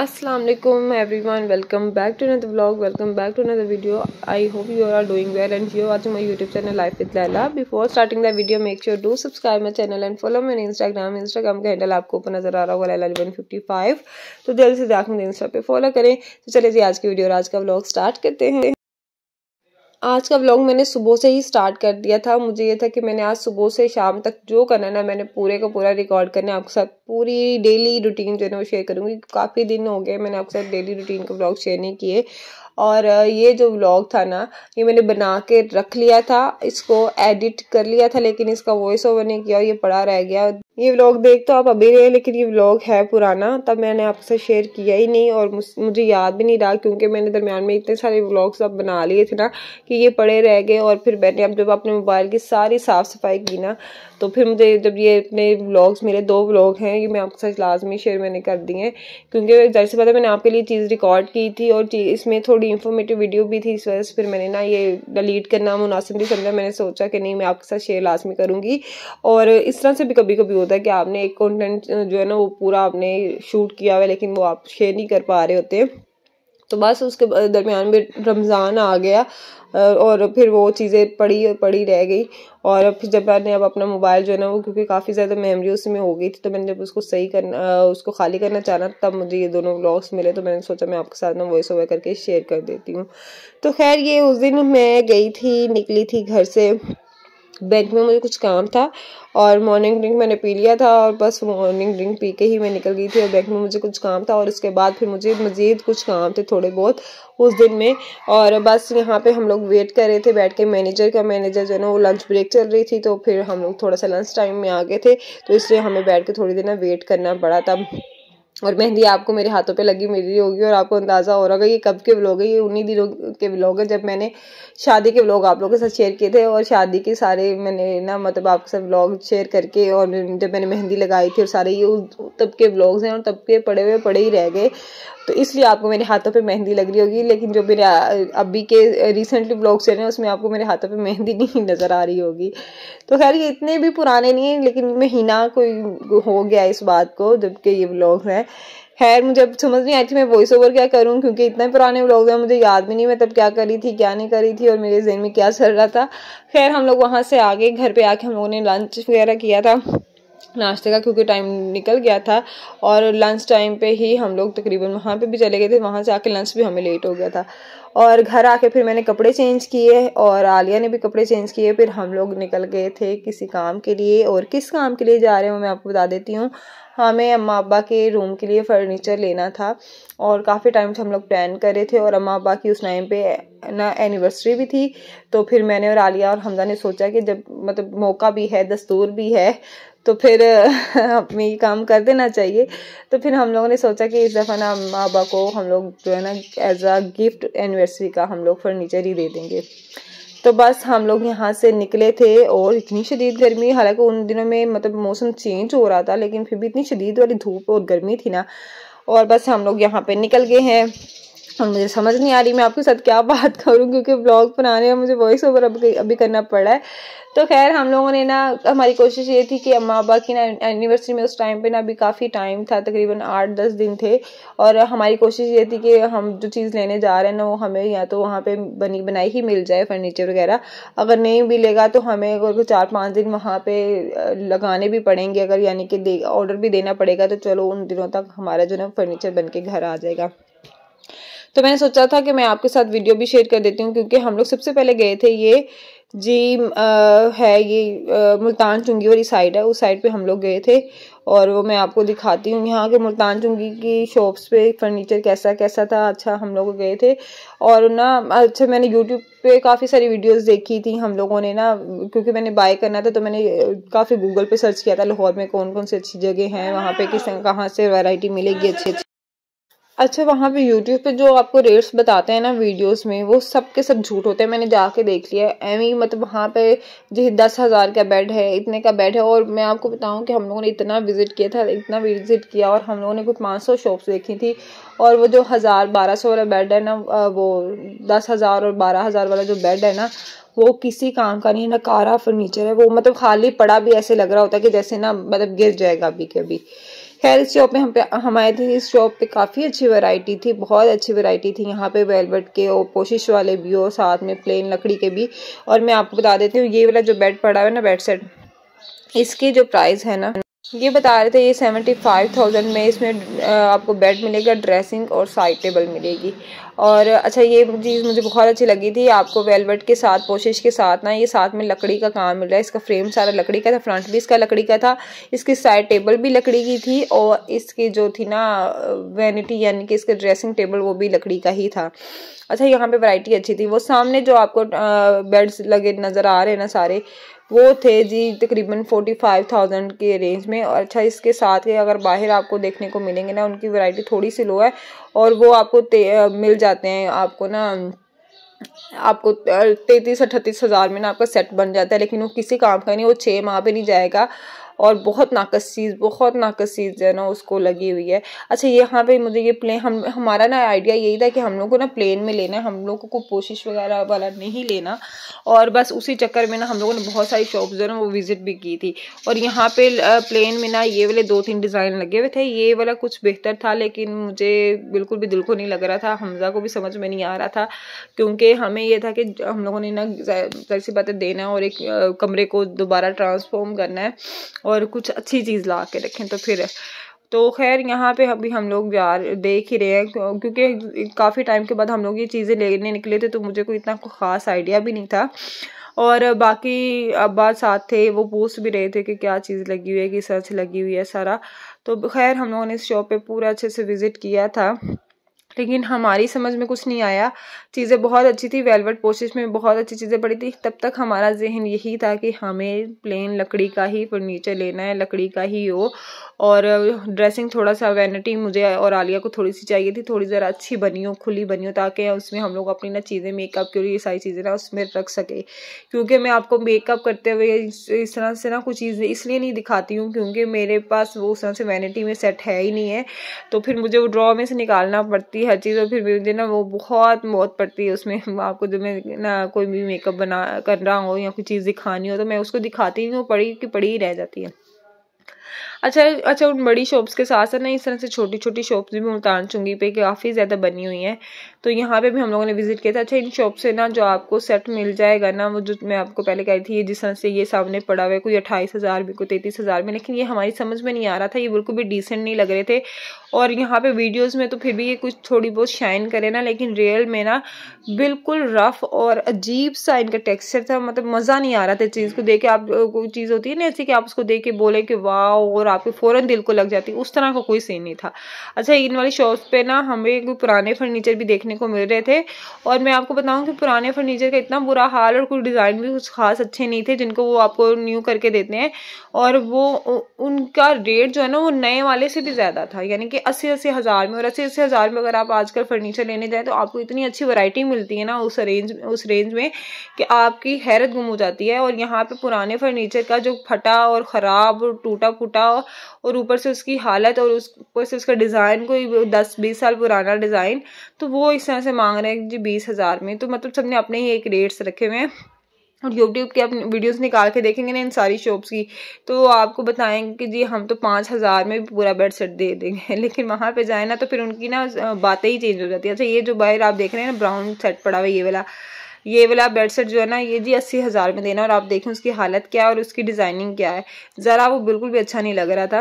Aslam everyone welcome back to another blog welcome back to another video I hope you are doing well and you watching my YouTube channel life with Laila before starting the video make sure do subscribe my channel and follow मेरे Instagram Instagram का handle आपको ऊपर नजर आ रहा होगा Laila eleven fifty five तो जल्द से जाकर मुझे इंस्टा पे फॉलो करें तो चले जी आज की वीडियो और आज का ब्लॉग स्टार्ट करते हैं आज का व्लॉग मैंने सुबह से ही स्टार्ट कर दिया था मुझे ये था कि मैंने आज सुबह से शाम तक जो करना ना मैंने पूरे का पूरा रिकॉर्ड करना है आपके साथ पूरी डेली रूटीन जो है ना वो शेयर करूँगी काफ़ी दिन हो गए मैंने आपके साथ डेली रूटीन का व्लॉग शेयर नहीं किए और ये जो व्लॉग था ना ये मैंने बना के रख लिया था इसको एडिट कर लिया था लेकिन इसका वॉइस ओवर नहीं किया और ये पड़ा रह गया ये व्लॉग देख तो आप अभी रहे लेकिन ये व्लॉग है पुराना तब मैंने आपसे शेयर किया ही नहीं और मुझे याद भी नहीं रहा क्योंकि मैंने दरमियान में इतने सारे व्लॉग्स अब बना लिए थे ना कि ये पड़े रह गए और फिर मैंने अब जब अपने मोबाइल की सारी साफ़ सफाई की ना तो फिर मुझे जब ये अपने व्लॉग्स मेरे दो व्लॉग हैं ये मैं आपके साथ लाजमी शेयर मैंने कर दिए क्योंकि जैसे पता मैंने आपके लिए चीज़ रिकॉर्ड की थी और इसमें थोड़ी थोड़ी इन्फॉर्मेटिव वीडियो भी थी इस वजह से फिर मैंने ना ये डिलीट करना मुनासिब भी समझा मैंने सोचा कि नहीं मैं आपके साथ शेयर लाजमी करूँगी और इस तरह से भी कभी कभी होता है कि आपने एक कॉन्टेंट जो है ना वो पूरा आपने शूट किया हुआ है लेकिन वो आप शेयर नहीं कर पा रहे होते तो बस उसके दरमियान में रमज़ान आ गया और फिर वो चीज़ें पड़ी और पड़ी रह गई और फिर जब मैंने अब अपना मोबाइल जो है ना वो क्योंकि काफ़ी ज़्यादा मेमोरी उसमें हो गई थी तो मैंने जब उसको सही करना उसको खाली करना चाहना तब मुझे ये दोनों ब्लॉग्स मिले तो मैंने सोचा मैं आपके साथ ना वॉइस ओवर करके शेयर कर देती हूँ तो खैर ये उस दिन मैं गई थी निकली थी घर से बैंक में मुझे कुछ काम था और मॉर्निंग ड्रिंक मैंने पी लिया था और बस मॉर्निंग ड्रिंक पी के ही मैं निकल गई थी और बैंक में मुझे कुछ काम था और उसके बाद फिर मुझे मज़ीद कुछ काम थे थोड़े बहुत उस दिन में और बस यहाँ पे हम लोग वेट कर रहे थे बैठ के मैनेजर का मैनेजर जो है ना वो लंच ब्रेक चल रही थी तो फिर हम लोग थोड़ा सा लंच टाइम में आ गए थे तो इसलिए हमें बैठ के थोड़ी देर ना वेट करना पड़ा तब और मेहंदी आपको मेरे हाथों पे लगी मिल रही होगी और आपको अंदाज़ा हो रहा होगा ये कब के व्लॉग है ये उन्हीं दिनों के व्लॉग है जब मैंने शादी के व्लॉग आप लोगों के साथ शेयर किए थे और शादी के सारे मैंने ना मतलब आपके साथ व्लॉग शेयर करके और जब मैंने मेहंदी लगाई थी और सारे ये तब के व्लॉग्स हैं और तब के पड़े हुए पड़े ही रह गए तो इसलिए आपको मेरे हाथों पर मेहंदी लग रही होगी लेकिन जो मेरे अभी के रिसेंटली ब्लॉग्स हैं उसमें आपको मेरे हाथों पर मेहंदी नहीं नज़र आ रही होगी तो खैर ये इतने भी पुराने नहीं हैं लेकिन महीना कोई हो गया इस बात को जबकि ये ब्लॉग्स हैं है खैर मुझे अब समझ नहीं आई थी मैं वॉइस ओवर क्या करूँ क्योंकि इतने पुराने लोग हैं मुझे याद भी नहीं मैं तब क्या करी थी क्या नहीं करी थी और मेरे जहन में क्या चल रहा था खैर हम लोग वहाँ से आगे घर पर आके हम लोगों ने लंच वगैरह किया था नाश्ते का क्योंकि टाइम निकल गया था और लंच टाइम पे ही हम लोग तकरीबन वहाँ पे भी चले गए थे वहाँ से आके लंच भी हमें लेट हो गया था और घर आके फिर मैंने कपड़े चेंज किए और आलिया ने भी कपड़े चेंज किए फिर हम लोग निकल गए थे किसी काम के लिए और किस काम के लिए जा रहे हो मैं आपको बता देती हूँ हमें अम्मा अब्बा के रूम के लिए फ़र्नीचर लेना था और काफ़ी टाइम से हम लोग प्लान कर रहे थे और अम्मा अब्बा की उस टाइम पे ना एनिवर्सरी भी थी तो फिर मैंने और आलिया और हमजा ने सोचा कि जब मतलब मौका भी है दस्तूर भी है तो फिर हमें ये काम कर देना चाहिए तो फिर हम लोगों ने सोचा कि इस दफ़ा ना अम्मा अब्बा को हम लोग जो है ना एज आ गिफ्ट एनिवर्सरी का हम लोग फर्नीचर ही दे देंगे तो बस हम लोग यहाँ से निकले थे और इतनी शदीद गर्मी हालांकि उन दिनों में मतलब मौसम चेंज हो रहा था लेकिन फिर भी इतनी शदीद वाली धूप और गर्मी थी ना और बस हम लोग यहाँ पे निकल गए हैं और मुझे समझ नहीं आ रही मैं आपके साथ क्या बात करूँ क्योंकि ब्लॉग बनाने में मुझे वॉइस ओवर अभी अभी करना पड़ा है तो खैर हम लोगों ने ना हमारी कोशिश ये थी कि अम्मा अबा की ना एनिवर्सरी में उस टाइम पे ना अभी काफ़ी टाइम था तकरीबन आठ दस दिन थे और हमारी कोशिश ये थी कि हम जो चीज़ लेने जा रहे हैं ना वो हमें या तो वहाँ पे बनी बनाई ही मिल जाए फर्नीचर वगैरह अगर नहीं मिलेगा तो हमें चार पाँच दिन वहाँ पर लगाने भी पड़ेंगे अगर यानी कि ऑर्डर भी देना पड़ेगा तो चलो उन दिनों तक हमारा जो ना फर्नीचर बन के घर आ जाएगा तो मैंने सोचा था कि मैं आपके साथ वीडियो भी शेयर कर देती हूँ क्योंकि हम लोग सबसे पहले गए थे ये जी आ, है ये मुल्तान चुंगी वाली साइड है उस साइड पे हम लोग गए थे और वो मैं आपको दिखाती हूँ यहाँ के मुल्तान चुंगी की शॉप्स पे फर्नीचर कैसा कैसा था अच्छा हम लोग गए थे और ना अच्छा मैंने यूट्यूब पे काफ़ी सारी वीडियोस देखी थी हम लोगों ने ना क्योंकि मैंने बाय करना था तो मैंने काफ़ी गूगल पे सर्च किया था लाहौर में कौन कौन सी अच्छी जगह हैं वहाँ पर किस कहाँ से वैराइटी मिलेगी अच्छी अच्छी अच्छा वहाँ पे यूट्यूब पे जो आपको रेट्स बताते हैं ना वीडियोस में वो सब के सब झूठ होते हैं मैंने जाके देख लिया एम ही मतलब वहाँ पे जो दस हज़ार का बेड है इतने का बेड है और मैं आपको बताऊँ कि हम लोगों ने इतना विज़िट किया था इतना विज़िट किया और हम लोगों ने कुछ पाँच सौ शॉप्स देखी थी और वो जो हज़ार बारह सौ वाला बेड है ना वो दस हज़ार और बारह हज़ार वाला जो बेड है ना वो किसी काम का नहीं नकारा फर्नीचर है वो मतलब खाली पड़ा भी ऐसे लग रहा होता है कि जैसे ना मतलब गिर जाएगा अभी के अभी खैर इस शॉप में हम पे हमारे थे इस शॉप पे काफ़ी अच्छी वैरायटी थी बहुत अच्छी वैरायटी थी यहाँ पे वेलवेट के और पोशिश वाले भी और साथ में प्लेन लकड़ी के भी और मैं आपको बता देती हूँ ये वाला जो बेड पड़ा हुआ है ना बेड सेट इसकी जो प्राइस है ना ये बता रहे थे ये सेवेंटी फाइव थाउजेंड में इसमें आपको बेड मिलेगा ड्रेसिंग और साइड टेबल मिलेगी और अच्छा ये चीज़ मुझे बहुत अच्छी लगी थी आपको वेलवेट के साथ पोशिश के साथ ना ये साथ में लकड़ी का काम मिल रहा है इसका फ्रेम सारा लकड़ी का था फ्रंट भी इसका लकड़ी का था इसकी साइड टेबल भी लकड़ी की थी और इसकी जो थी ना वैनिटी यानी कि इसका ड्रेसिंग टेबल वो भी लकड़ी का ही था अच्छा यहाँ पर वराइटी अच्छी थी वो सामने जो आपको बेड्स लगे नज़र आ रहे हैं ना सारे वो थे जी तकरीबन फोर्टी फाइव थाउजेंड के रेंज में और अच्छा इसके साथ ही अगर बाहर आपको देखने को मिलेंगे ना उनकी वैरायटी थोड़ी सी लो है और वो आपको मिल जाते हैं आपको ना आपको तैतीस अठतीस हज़ार में ना आपका सेट बन जाता है लेकिन वो किसी काम का नहीं वो छः माह पे नहीं जाएगा और बहुत नाकस चीज़ बहुत नाकस चीज़ जो है ना उसको लगी हुई है अच्छा यहाँ पे मुझे ये प्लेन हम हमारा ना आइडिया यही था कि हम लोग को ना प्लेन में लेना है हम लोगों को कोशिश वगैरह वाला नहीं लेना और बस उसी चक्कर में ना हम लोगों ने बहुत सारी शॉप जो है ना वो विज़िट भी की थी और यहाँ पे प्लेन में ना ये वाले दो तीन डिज़ाइन लगे हुए थे ये वाला कुछ बेहतर था लेकिन मुझे बिल्कुल भी दिल को नहीं लग रहा था हमजा को भी समझ में नहीं आ रहा था क्योंकि हमें यह था कि हम लोगों ने ना जैसी बातें देना है और एक कमरे को दोबारा ट्रांसफॉर्म करना है और कुछ अच्छी चीज़ ला के रखें तो फिर तो खैर यहाँ पे अभी हम लोग यार देख ही रहे हैं क्योंकि काफ़ी टाइम के बाद हम लोग ये चीज़ें लेने निकले थे तो मुझे कोई इतना ख़ास आइडिया भी नहीं था और बाकी अब्बा साथ थे वो पूछ भी रहे थे कि क्या चीज़ लगी हुई है तरह से लगी हुई है सारा तो खैर हम लोगों ने इस शॉप पे पूरा अच्छे से विज़िट किया था लेकिन हमारी समझ में कुछ नहीं आया चीज़ें बहुत अच्छी थी वेलवेट पोस्टेज में बहुत अच्छी चीज़ें पड़ी थी तब तक हमारा जहन यही था कि हमें प्लेन लकड़ी का ही फर्नीचर लेना है लकड़ी का ही हो और ड्रेसिंग थोड़ा सा वैनिटी मुझे और आलिया को थोड़ी सी चाहिए थी थोड़ी ज़रा अच्छी बनी हो खुली बनी हो ताकि उसमें हम लोग अपनी ना चीज़ें मेकअप के लिए सारी चीज़ें ना उसमें रख सके क्योंकि मैं आपको मेकअप करते हुए इस तरह से ना कुछ चीज़ें इसलिए नहीं दिखाती हूँ क्योंकि मेरे पास वो उस तरह से वैनिटी में सेट है ही नहीं है तो फिर मुझे वो ड्रॉ में से निकालना पड़ती है हर चीज़ और फिर मुझे ना वो बहुत मौत पड़ती है उसमें आपको जब मैं ना कोई भी मेकअप बना कर रहा हो या कोई चीज़ दिखानी हो तो मैं उसको दिखाती नहीं हूँ पड़ी कि पड़ी ही रह जाती है अच्छा अच्छा उन बड़ी शॉप्स के साथ साथ ना इस तरह से छोटी छोटी शॉप्स भी मुल्तान चुंगी पे काफ़ी ज़्यादा बनी हुई हैं तो यहाँ पे भी हम लोगों ने विजिट किया था अच्छा इन शॉप से ना जो आपको सेट मिल जाएगा ना वो जो मैं आपको पहले कह रही थी जिस तरह से ये सामने पड़ा हुआ है कोई अट्ठाईस हज़ार में कोई तैतीस हज़ार में लेकिन ये हमारी समझ में नहीं आ रहा था ये बिल्कुल भी डिसेंट नहीं लग रहे थे और यहाँ पे वीडियोस में तो फिर भी ये कुछ थोड़ी बहुत शाइन करे ना लेकिन रियल में ना बिल्कुल रफ और अजीब सा इनका टेक्स्चर था मतलब मज़ा नहीं आ रहा था चीज़ को देख के आप कोई चीज़ होती है ना ऐसी कि आप उसको देख के बोले कि वाह और आपके फ़ौरन दिल को लग जाती उस तरह का कोई सीन नहीं था अच्छा इन वाली शॉप्स पे ना हमें कोई पुराने फर्नीचर भी देखने को मिल रहे थे और मैं आपको बताऊँ कि पुराने फर्नीचर का इतना बुरा हाल और कोई डिज़ाइन भी कुछ खास अच्छे नहीं थे जिनको वो आपको न्यू करके देते हैं और वो उनका रेट जो है ना वो नए वाले से भी ज़्यादा था यानी कि अस्सी अस्सी हज़ार में और अस्सी अस्सी हज़ार में अगर आप आजकल फर्नीचर लेने जाएँ तो आपको इतनी अच्छी वैरायटी मिलती है ना उस रेंज उस रेंज में कि आपकी हैरत गुम हो जाती है और यहाँ पे पुराने फर्नीचर का जो फटा और ख़राब टूटा फूटा होगा और ऊपर से उसकी हालत और उस ऊपर से उसका डिज़ाइन कोई दस बीस साल पुराना डिज़ाइन तो वो इस तरह से मांग रहे हैं जी बीस हज़ार में तो मतलब सबने अपने ही एक रेट्स रखे हुए हैं और यूट्यूब के आप वीडियोस निकाल के देखेंगे ना इन सारी शॉप्स की तो आपको बताएंगे कि जी हम तो पाँच हज़ार में भी पूरा बेड सेट दे देंगे लेकिन वहाँ पे जाए ना तो फिर उनकी ना बातें ही चेंज हो जाती है अच्छा ये जो बाहर आप देख रहे हैं ना ब्राउन सेट पड़ा हुआ ये वाला ये वाला बेड सेट जो है ना ये जी अस्सी हज़ार में देना और आप देखें उसकी हालत क्या है और उसकी डिज़ाइनिंग क्या है ज़रा वो बिल्कुल भी अच्छा नहीं लग रहा था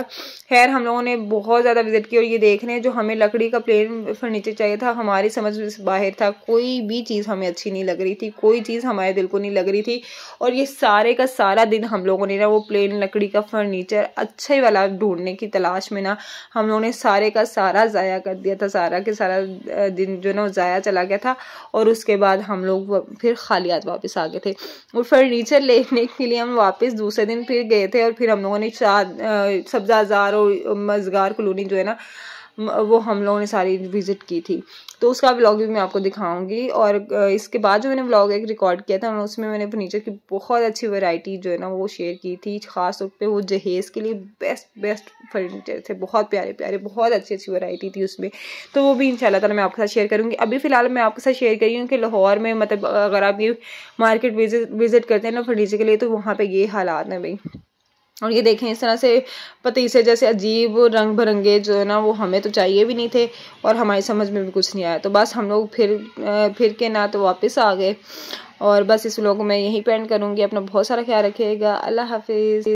खैर हम लोगों ने बहुत ज़्यादा विजिट की और ये देख रहे हैं जो हमें लकड़ी का प्लेन फर्नीचर चाहिए था हमारी समझ बाहर था कोई भी चीज़ हमें अच्छी नहीं लग रही थी कोई चीज़ हमारे दिल को नहीं लग रही थी और ये सारे का सारा दिन हम लोगों ने ना वो प्लेन लकड़ी का फर्नीचर अच्छे वाला ढूंढने की तलाश में ना हम लोगों ने सारे का सारा ज़ाया कर दिया था सारा के सारा दिन जो ना वो ज़ाया चला गया था और उसके बाद हम लोग फिर खालियात वापस आ गए थे और फर्नीचर लेने के लिए हम वापस दूसरे दिन फिर गए थे और फिर हम लोगों ने चार सब्जाजार और मजगार कॉलोनी जो है ना वो हम लोगों ने सारी विज़िट की थी तो उसका ब्लॉग भी मैं आपको दिखाऊंगी और इसके बाद जो मैंने ब्लॉग एक रिकॉर्ड किया था उसमें मैंने फर्नीचर की बहुत अच्छी वैरायटी जो है ना वो शेयर की थी खास तौर पे वो जहेज़ के लिए बेस्ट बेस्ट फर्नीचर थे बहुत प्यारे प्यारे बहुत अच्छी अच्छी वैरायटी थी उसमें तो वो भी इन ताला मैं आपके साथ शेयर करूँगी अभी फ़िलहाल मैं आपके साथ शेयर करी हूँ कि लाहौर में मतलब अगर आप ये मार्केट विज़िट करते हैं ना फर्नीचर के लिए तो वहाँ पर ये हालात हैं भाई और ये देखें इस तरह से पतीसे जैसे अजीब रंग बिरंगे जो है ना वो हमें तो चाहिए भी नहीं थे और हमारी समझ में भी कुछ नहीं आया तो बस हम लोग फिर फिर के ना तो वापस आ गए और बस इस लोगों मैं यहीं पेंट करूँगी अपना बहुत सारा ख्याल रखिएगा अल्लाह हाफिज़